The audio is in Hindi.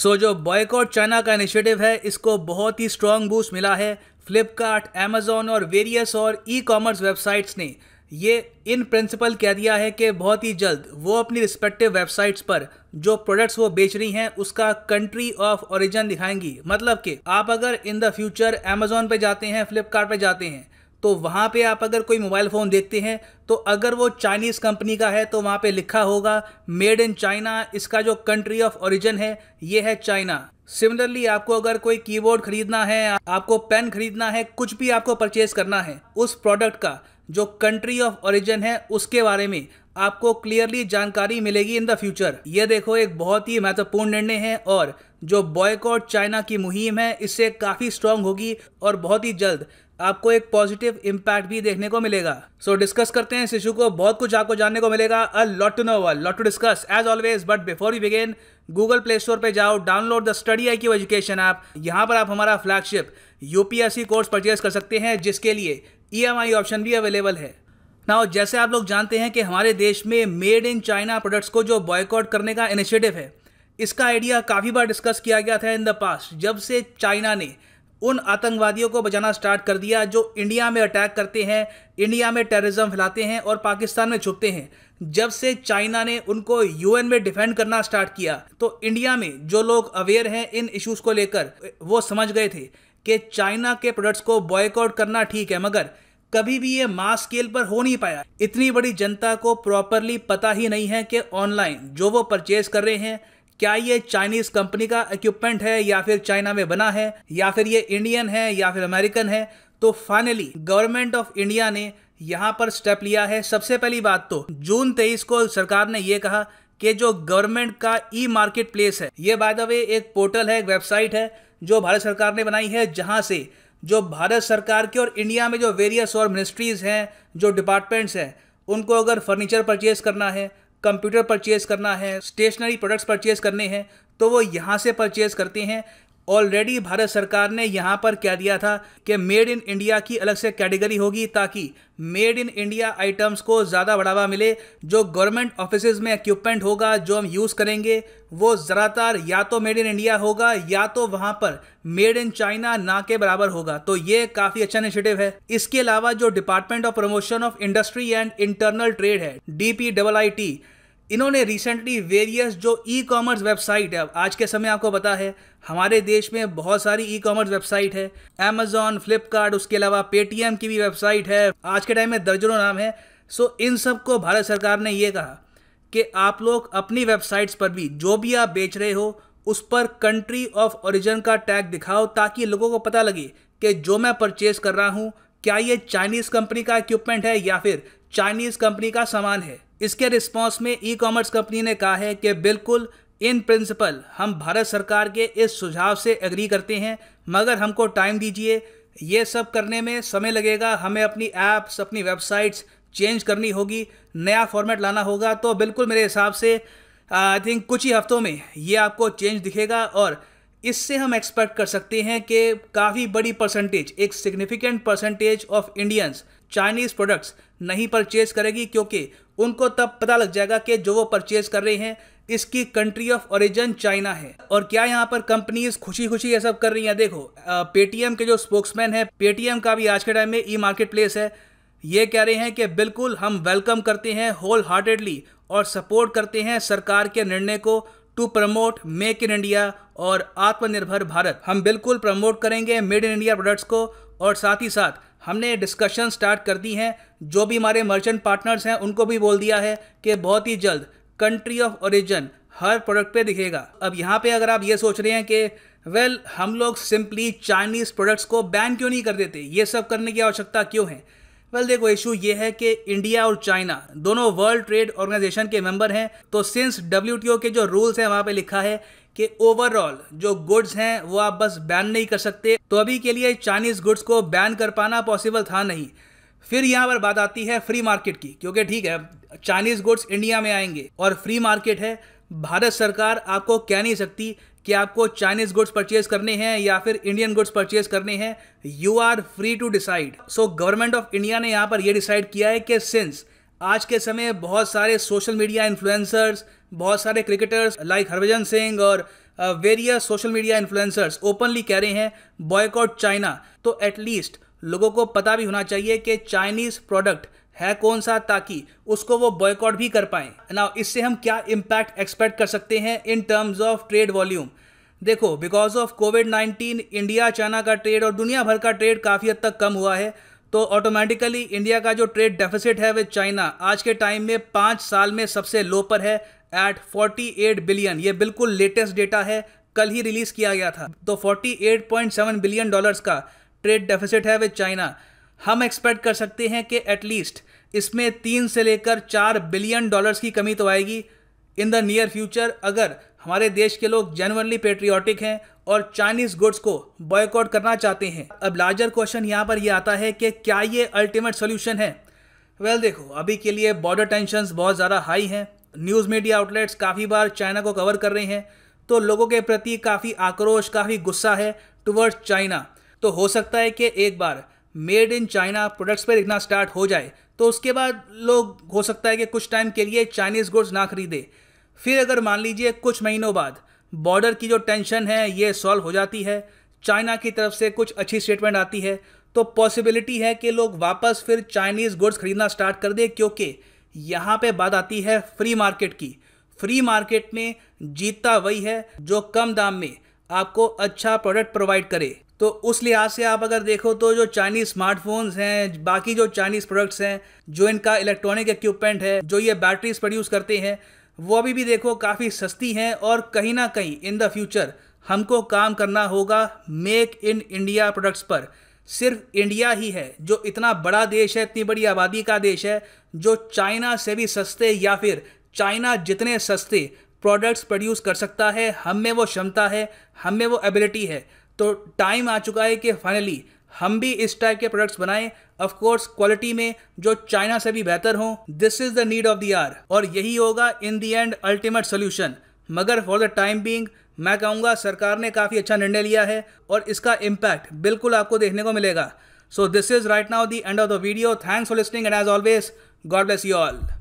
सो so, जो बॉयकॉट चाइना का इनिशिएटिव है इसको बहुत ही स्ट्रॉन्ग बूस्ट मिला है फ्लिपकार्ट एमेजोन और वेरियस और ई कॉमर्स वेबसाइट्स ने ये इन प्रिंसिपल कह दिया है कि बहुत ही जल्द वो अपनी रिस्पेक्टिव वेबसाइट्स पर जो प्रोडक्ट्स वो बेच रही हैं उसका कंट्री ऑफ ओरिजिन दिखाएंगी मतलब कि आप अगर इन द फ्यूचर अमेजोन पे जाते हैं फ्लिपकार्ट जाते हैं तो वहाँ पे आप अगर कोई मोबाइल फ़ोन देखते हैं तो अगर वो चाइनीज़ कंपनी का है तो वहाँ पे लिखा होगा मेड इन चाइना इसका जो कंट्री ऑफ ओरिजिन है ये है चाइना सिमिलरली आपको अगर कोई कीबोर्ड खरीदना है आपको पेन खरीदना है कुछ भी आपको परचेज करना है उस प्रोडक्ट का जो कंट्री ऑफ ओरिजिन है उसके बारे में आपको क्लियरली जानकारी मिलेगी इन द फ्यूचर ये देखो एक बहुत ही महत्वपूर्ण निर्णय है और जो बॉयकॉट चाइना की मुहिम है इससे काफ़ी स्ट्रांग होगी और बहुत ही जल्द आपको एक पॉजिटिव इम्पैक्ट भी देखने को मिलेगा सो so, डिस्कस करते हैं इस इशू को बहुत कुछ आपको जानने को मिलेगा a lot to know a lot to discuss as always but before you begin Google Play Store पर जाओ download the study I Q education app यहाँ पर आप हमारा फ्लैगशिप यूपीएससी कोर्स परचेज कर सकते हैं जिसके लिए ई e ऑप्शन भी अवेलेबल है ना जैसे आप लोग जानते हैं कि हमारे देश में मेड इन चाइना प्रोडक्ट्स को जो बॉयकॉट करने का इनिशिएटिव है इसका आइडिया काफ़ी बार डिस्कस किया गया था इन द पास्ट जब से चाइना ने उन आतंकवादियों को बचाना स्टार्ट कर दिया जो इंडिया में अटैक करते हैं इंडिया में टेररिज्म फैलाते हैं और पाकिस्तान में छुपते हैं जब से चाइना ने उनको यूएन में डिफेंड करना स्टार्ट किया तो इंडिया में जो लोग अवेयर हैं इन इश्यूज को लेकर वो समझ गए थे कि चाइना के प्रोडक्ट्स को बॉयकआउट करना ठीक है मगर कभी भी ये मास स्केल पर हो नहीं पाया इतनी बड़ी जनता को प्रॉपरली पता ही नहीं है कि ऑनलाइन जो वो परचेज कर रहे हैं क्या ये चाइनीज कंपनी का इक्विपमेंट है या फिर चाइना में बना है या फिर ये इंडियन है या फिर अमेरिकन है तो फाइनली गवर्नमेंट ऑफ इंडिया ने यहाँ पर स्टेप लिया है सबसे पहली बात तो जून तेईस को सरकार ने ये कहा कि जो गवर्नमेंट का ई मार्केट प्लेस है ये बाय द वे एक पोर्टल है एक वेबसाइट है जो भारत सरकार ने बनाई है जहाँ से जो भारत सरकार के और इंडिया में जो वेरियस और मिनिस्ट्रीज़ हैं जो डिपार्टमेंट्स हैं उनको अगर फर्नीचर परचेज करना है कंप्यूटर परचेज करना है स्टेशनरी प्रोडक्ट्स परचेज करने हैं तो वो यहाँ से परचेज करते हैं ऑलरेडी भारत सरकार ने यहाँ पर क्या दिया था कि मेड इन इंडिया की अलग से कैटेगरी होगी ताकि मेड इन इंडिया आइटम्स को ज़्यादा बढ़ावा मिले जो गवर्नमेंट ऑफिस में इक्विपमेंट होगा जो हम यूज़ करेंगे वो ज़्यादातर या तो मेड इन इंडिया होगा या तो वहाँ पर मेड इन चाइना ना के बराबर होगा तो ये काफ़ी अच्छा इनिशिएटिव है इसके अलावा जो department of promotion of industry and internal trade है D P double I T इन्होंने रिसेंटली वेरियस जो ई कॉमर्स वेबसाइट है आज के समय आपको पता है हमारे देश में बहुत सारी ई कॉमर्स वेबसाइट है अमेजोन फ्लिपकार्ट उसके अलावा पेटीएम की भी वेबसाइट है आज के टाइम में दर्जनों नाम है सो इन सब को भारत सरकार ने ये कहा कि आप लोग अपनी वेबसाइट्स पर भी जो भी आप बेच रहे हो उस पर कंट्री ऑफ ओरिजिन का टैग दिखाओ ताकि लोगों को पता लगे कि जो मैं परचेज कर रहा हूँ क्या ये चाइनीज़ कंपनी का इक्विपमेंट है या फिर चाइनीज़ कंपनी का सामान है इसके रिस्पांस में ई कॉमर्स कंपनी ने कहा है कि बिल्कुल इन प्रिंसिपल हम भारत सरकार के इस सुझाव से एग्री करते हैं मगर हमको टाइम दीजिए ये सब करने में समय लगेगा हमें अपनी ऐप्स अपनी वेबसाइट्स चेंज करनी होगी नया फॉर्मेट लाना होगा तो बिल्कुल मेरे हिसाब से आई थिंक कुछ ही हफ्तों में ये आपको चेंज दिखेगा और इससे हम एक्सपेक्ट कर सकते हैं कि काफ़ी बड़ी परसेंटेज एक significant percentage of Indians Chinese products नहीं परचेज करेगी क्योंकि उनको तब पता लग जाएगा कि जो वो परचेज कर रहे हैं इसकी कंट्री ऑफ ओरिजिन चाइना है और क्या यहाँ पर कंपनीज खुशी खुशी ये सब कर रही हैं देखो पेटीएम के जो स्पोक्समैन है पेटीएम का भी आज के टाइम में ई मार्केट प्लेस है ये कह रहे हैं कि बिल्कुल हम वेलकम करते हैं होल हार्टेडली और सपोर्ट करते हैं सरकार के निर्णय को to promote make in India और आत्मनिर्भर भारत हम बिल्कुल प्रमोट करेंगे मेड इन इंडिया प्रोडक्ट्स को और साथ ही साथ हमने डिस्कशन स्टार्ट कर दी हैं जो भी हमारे मर्चेंट पार्टनर्स हैं उनको भी बोल दिया है कि बहुत ही जल्द कंट्री ऑफ ओरिजिन हर प्रोडक्ट पे दिखेगा अब यहाँ पे अगर आप ये सोच रहे हैं कि वेल well, हम लोग सिंपली चाइनीज़ प्रोडक्ट्स को बैन क्यों नहीं कर देते ये सब करने की आवश्यकता क्यों है well, देखो इशू ये है कि इंडिया और चाइना दोनों वर्ल्ड ट्रेड ऑर्गेनाइजेशन के मेंबर हैं तो सिंस डब्ल्यू के जो रूल्स हैं वहाँ पे लिखा है कि ओवरऑल जो गुड्स हैं वो आप बस बैन नहीं कर सकते तो अभी के लिए चाइनीज़ गुड्स को बैन कर पाना पॉसिबल था नहीं फिर यहाँ पर बात आती है फ्री मार्केट की क्योंकि ठीक है चाइनीज़ गुड्स इंडिया में आएंगे और फ्री मार्केट है भारत सरकार आपको कह नहीं सकती कि आपको चाइनीज गुड्स परचेज करने हैं या फिर इंडियन गुड्स परचेज करने हैं you are free to decide so government of India ने यहाँ पर यह डिसाइड किया है कि सिंस आज के समय बहुत सारे सोशल मीडिया इन्फ्लुएंसर्स बहुत सारे क्रिकेटर्स लाइक हरभजन सिंह और various social media influencers openly कह रहे हैं बॉयकॉट चाइना तो एटलीस्ट लोगों को पता भी होना चाहिए कि चाइनीज़ प्रोडक्ट है कौन सा ताकि उसको वो बॉयकॉट भी कर पाए ना इससे हम क्या इम्पैक्ट एक्सपेक्ट कर सकते हैं in terms of trade volume देखो because of Covid 19 India China का ट्रेड और दुनिया भर का ट्रेड काफ़ी हद तक कम हुआ है तो ऑटोमेटिकली इंडिया का जो ट्रेड डेफिसिट है विद चाइना आज के टाइम में पाँच साल में सबसे लो पर है एट 48 बिलियन ये बिल्कुल लेटेस्ट डेटा है कल ही रिलीज़ किया गया था तो 48.7 बिलियन डॉलर्स का ट्रेड डेफिसिट है विद चाइना हम एक्सपेक्ट कर सकते हैं कि एटलीस्ट इसमें तीन से लेकर चार बिलियन डॉलर्स की कमी तो आएगी इन द नियर फ्यूचर अगर हमारे देश के लोग जेनवनली पेट्रियाटिक हैं और चाइनीज गुड्स को बॉयकॉट करना चाहते हैं अब लार्जर क्वेश्चन यहाँ पर यह आता है कि क्या ये अल्टीमेट सोल्यूशन है वेल well, देखो अभी के लिए बॉर्डर टेंशन बहुत ज़्यादा हाई हैं न्यूज़ मीडिया आउटलेट्स काफ़ी बार चाइना को कवर कर रहे हैं तो लोगों के प्रति काफ़ी आक्रोश काफ़ी गुस्सा है टुवर्ड्स चाइना तो हो सकता है कि एक बार मेड इन चाइना प्रोडक्ट्स पर दिखना स्टार्ट हो जाए तो उसके बाद लोग हो सकता है कि कुछ टाइम के लिए चाइनीज़ गुड्स ना खरीदे फिर अगर मान लीजिए कुछ महीनों बाद बॉर्डर की जो टेंशन है ये सॉल्व हो जाती है चाइना की तरफ से कुछ अच्छी स्टेटमेंट आती है तो पॉसिबिलिटी है कि लोग वापस फिर चाइनीज़ गुड्स खरीदना स्टार्ट कर दें क्योंकि यहाँ पे बात आती है फ्री मार्केट की फ्री मार्केट में जीतता वही है जो कम दाम में आपको अच्छा प्रोडक्ट प्रोवाइड करे तो उस लिहाज से आप अगर देखो तो जो चाइनीज़ स्मार्टफोन्स हैं बाकी जो चाइनीज़ प्रोडक्ट्स हैं जो इनका इलेक्ट्रॉनिक इक्विपमेंट है जो ये बैटरीज प्रोड्यूस करते हैं वो अभी भी देखो काफ़ी सस्ती हैं और कहीं ना कहीं इन द फ्यूचर हमको काम करना होगा मेक इन इंडिया प्रोडक्ट्स पर सिर्फ इंडिया ही है जो इतना बड़ा देश है इतनी बड़ी आबादी का देश है जो चाइना से भी सस्ते या फिर चाइना जितने सस्ते प्रोडक्ट्स प्रोड्यूस कर सकता है हम में वो क्षमता है हम में वो एबिलिटी है तो टाइम आ चुका है कि फाइनली हम भी इस टाइप के प्रोडक्ट्स बनाएं ऑफ कोर्स क्वालिटी में जो चाइना से भी बेहतर हो this is the need of the hour और यही होगा in the end ultimate solution मगर फॉर द टाइम बींग मैं कहूँगा सरकार ने काफ़ी अच्छा निर्णय लिया है और इसका इम्पैक्ट बिल्कुल आपको देखने को मिलेगा so this is right now the end of the video thanks for listening and as always God bless you all